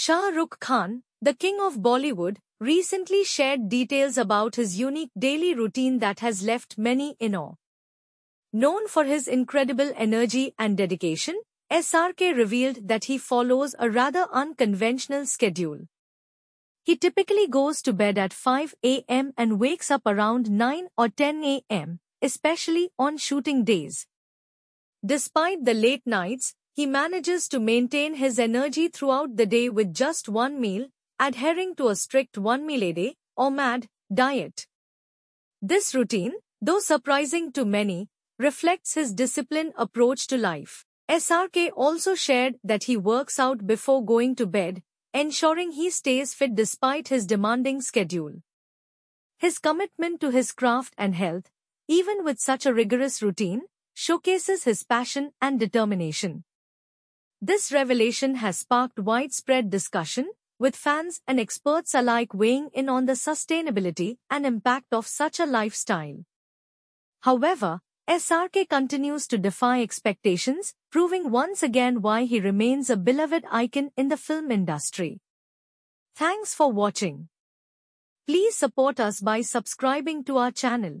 Shah Rukh Khan, the king of Bollywood, recently shared details about his unique daily routine that has left many in awe. Known for his incredible energy and dedication, SRK revealed that he follows a rather unconventional schedule. He typically goes to bed at 5 a.m. and wakes up around 9 or 10 a.m., especially on shooting days. Despite the late nights, he manages to maintain his energy throughout the day with just one meal, adhering to a strict one meal a day, or MAD, diet. This routine, though surprising to many, reflects his disciplined approach to life. SRK also shared that he works out before going to bed, ensuring he stays fit despite his demanding schedule. His commitment to his craft and health, even with such a rigorous routine, showcases his passion and determination. This revelation has sparked widespread discussion, with fans and experts alike weighing in on the sustainability and impact of such a lifestyle. However, SRK continues to defy expectations, proving once again why he remains a beloved icon in the film industry. Thanks for watching. Please support us by subscribing to our channel.